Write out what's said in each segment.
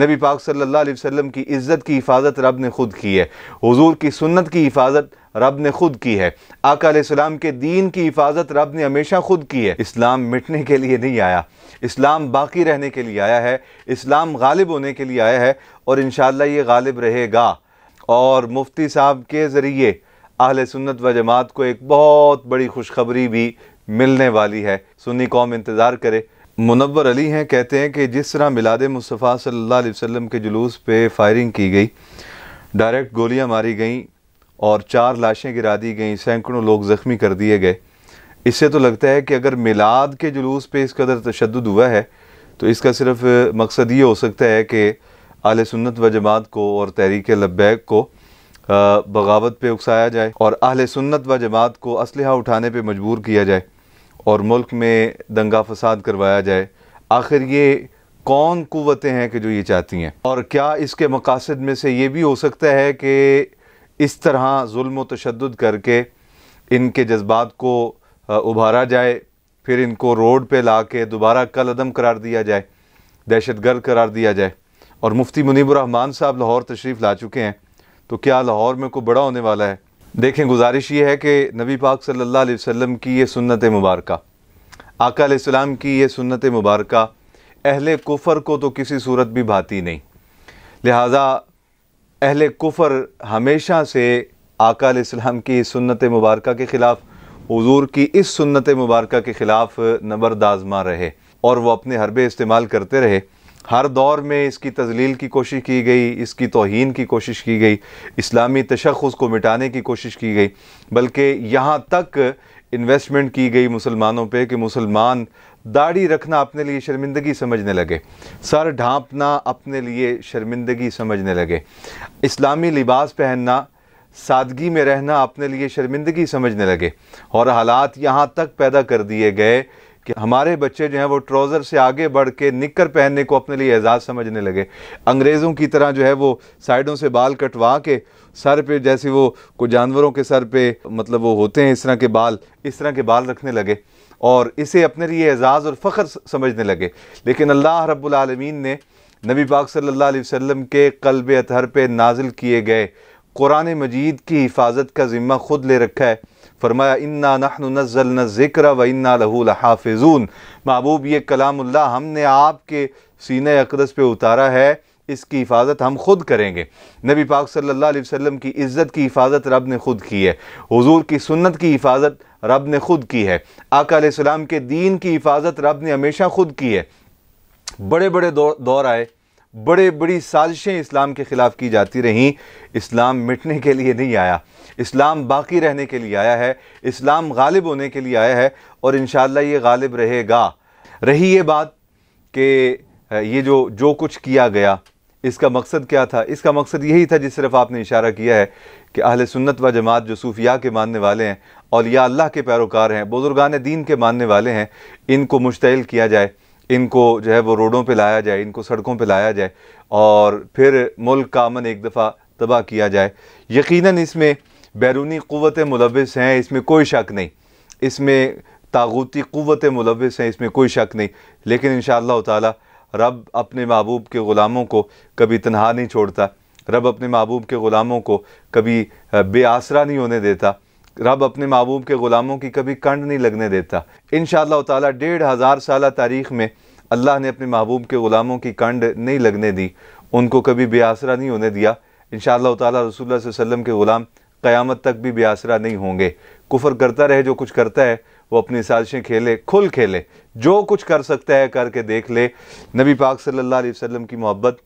नबी पाक सल्लल्लाहु अलैहि वसल्लम की इज़्ज़त की हिफाजत रब ने ख़ुद की है हुजूर की सुन्नत की हिफाजत रब ने ख़ुद की है सलाम के दीन की हिफाजत रब ने हमेशा ख़ुद की है इस्लाम मिटने के लिए नहीं आया इस्लाम बाकी रहने के लिए आया है इस्लाम गालिब होने के लिए आया है और इन ये गालिब रहेगा और मुफ्ती साहब के ज़रिए अहल सुन्नत व जमात को एक बहुत बड़ी खुशखबरी भी मिलने वाली है सुन्नी कौम इंतज़ार करे मुनवर अली हैं कहते हैं कि जिस तरह मिलाद मुस्तफ़ा सल्लल्लाहु अलैहि वसल्लम के जुलूस पे फायरिंग की गई डायरेक्ट गोलियां मारी गईं और चार लाशें गिरा दी गईं सैकड़ों लोग ज़ख्मी कर दिए गए इससे तो लगता है कि अगर मिलाद के जुलूस पे इस कदर तशद हुआ है तो इसका सिर्फ मकसद ये हो सकता है कि आल सुन्नत व जमात को और तहरीक लब्बैक को बगावत पे उकसाया जाए और अहल सुन्नत व जमात को इसलह उठाने पे मजबूर किया जाए और मुल्क में दंगा फसाद करवाया जाए आखिर ये कौन कुतें हैं कि जो ये चाहती हैं और क्या इसके मकासद में से ये भी हो सकता है कि इस तरह जुल्म तशद करके इनके जज्बात को उभारा जाए फिर इनको रोड पे ला के दोबारा कल अदम करार दिया जाए दहशत गर्द करार दिया जाए और मुफ्ती मुनीबरहमान साहब लाहौर तशरीफ़ ला चुके हैं तो क्या लाहौर में कोई बड़ा होने वाला है देखें गुजारिश ये है कि नबी पाक सल्लल्लाहु अलैहि वसल्लम की ये सुन्नत मुबारक आका की ये सुन्नत मुबारक अहल कुफ़र को तो किसी सूरत भी भाती नहीं लिहाजा अहल कुफ़र हमेशा से आका की सुन्नत मुबारक के ख़िलाफ़ हजूर की इस सुन्नत मुबारक के ख़िलाफ़ नबरदाजमा रहे और वह अपने हरबे इस्तेमाल करते रहे हर दौर में इसकी तजलील की कोशिश की गई इसकी तोहन की कोशिश की गई इस्लामी तशखस को मिटाने की कोशिश की गई बल्कि यहाँ तक इन्वेस्टमेंट की गई मुसलमानों पर कि मुसलमान दाढ़ी रखना अपने लिए शर्मिंदगी समझने लगे सर ढांपना अपने लिए शर्मिंदगी समझने लगे इस्लामी लिबास पहनना सादगी में रहना अपने लिए शर्मिंदगी समझने लगे और हालात यहाँ तक पैदा कर दिए गए कि हमारे बच्चे जो हैं वो ट्राउज़र से आगे बढ़ के निकर पहनने को अपने लिए एजाज़ समझने लगे अंग्रेज़ों की तरह जो है वो साइडों से बाल कटवा के सर पे जैसे वो कुछ जानवरों के सर पे मतलब वो होते हैं इस तरह के बाल इस तरह के बाल रखने लगे और इसे अपने लिए एजाज़ और फ़ख्र समझने लगे लेकिन अल्लाह रब्लम ने नबी पाक सल्ला वसम के कल्ब अतहर पर नाजिल किए गए कुरान मजीद की हिफाजत का ज़िम्मा ख़ुद ले रखा है फरमाया इन्ना नहन नज़ल ज़िक्र व इन्ना लहूल हाफिजून महबूब ये कलामुल्ला हमने आपके सीने अकदस पे उतारा है इसकी हिफाजत हम खुद करेंगे नबी पाक सल्लल्लाहु अलैहि वसल्लम की इज़्ज़त की हिफाजत रब ने खुद की है हुजूर की सुन्नत की हिफाजत रब ने खुद की है आका के दीन की हिफाजत रब ने हमेशा खुद की है बड़े बड़े दौर आए बड़े बड़ी साजिशें इस्लाम के ख़िलाफ़ की जाती रहीं इस्लाम मिटने के लिए नहीं आया इस्लाम बाकी रहने के लिए आया है इस्लाम गालिब होने के लिए आया है और इन ये गालिब रहेगा रही ये बात कि ये जो जो कुछ किया गया इसका मकसद क्या था इसका मकसद यही था जिस सिर्फ आपने इशारा किया है कि अहल सुन्नत व जमात जो सूफिया के मानने वाले हैं और या अल्लाह के पैरोकार हैं बुजुर्गान दीन के मानने वाले हैं इनको मुश्तिल किया जाए इनको जो है वो रोडों पे लाया जाए इनको सड़कों पे लाया जाए और फिर मुल्क का अमन एक दफ़ा तबाह किया जाए यकीनन इसमें बैरूनी क़वत मुलविस हैं इसमें कोई शक नहीं इसमें तागूती क़वत मुलविस हैं इसमें कोई शक नहीं लेकिन इन शाह रब अपने महबूब के ग़ुलामों को कभी तनहा नहीं छोड़ता रब अपने महबूब के ग़ुलामों को कभी बेआसरा नहीं होने देता रब अपने महबूब के ग़ुलामों की कभी कंड नहीं लगने देता इन ताला डेढ़ हज़ार साल तारीख़ में अल्लाह ने अपने महबूब के ग़ुलामों की कंड नहीं लगने दी उनको कभी आसरा नहीं होने दिया इन ताला रसूल वसम के ग़ुलाम क्यामत तक भी बेआसरा नहीं होंगे कुफर करता रहे जो कुछ करता है वो अपनी साजिशें खेले खुल खेले जो कुछ कर सकता है करके देख ले नबी पाक सल्ला वसम की मोहब्बत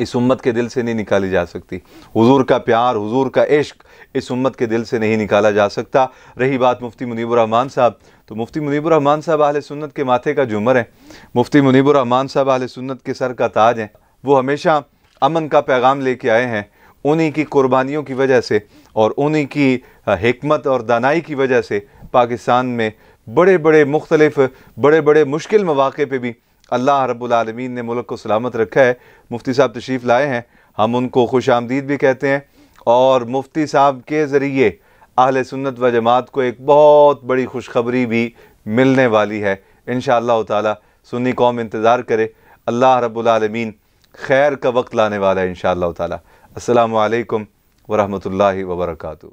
इस उम्मत के दिल से नहीं निकाली जा सकती हुजूर का प्यार हुजूर का इश्क इस उम्मत के दिल से नहीं निकाला जा सकता रही बात मुफ्ती मुनीबरहमान साहब तो मुफ्ती मुनीबरहमान साहब आल सुन्नत के माथे का जुमर है मुफ्ती मुनीबरहमान साहब आल सुन्नत के सर का ताज हैं वो हमेशा अमन का पैगाम लेके आए हैं उन्हीं की कुर्बानियों की वजह से और उन्हीं की हमत और दानाई की वजह से पाकिस्तान में बड़े बड़े मुख्तलफ़ बड़े बड़े मुश्किल मौाक़े पर भी अल्लाह रबालमीन ने मुल्क को सलामत रखा है मुफ्ती साहब तशरीफ़ लाए हैं हम उनको खुश आमदीद भी कहते हैं और मुफ्ती साहब के ज़रिए अहल सुन्नत व जमात को एक बहुत बड़ी खुशखबरी भी मिलने वाली है इन ताला सुन्नी कौम इंतज़ार करे अल्लाह रबालमीन खैर का वक्त लाने वाला है इन ताला अस्सलाम वालेकुम वरहमतुल्लाहि वबरकू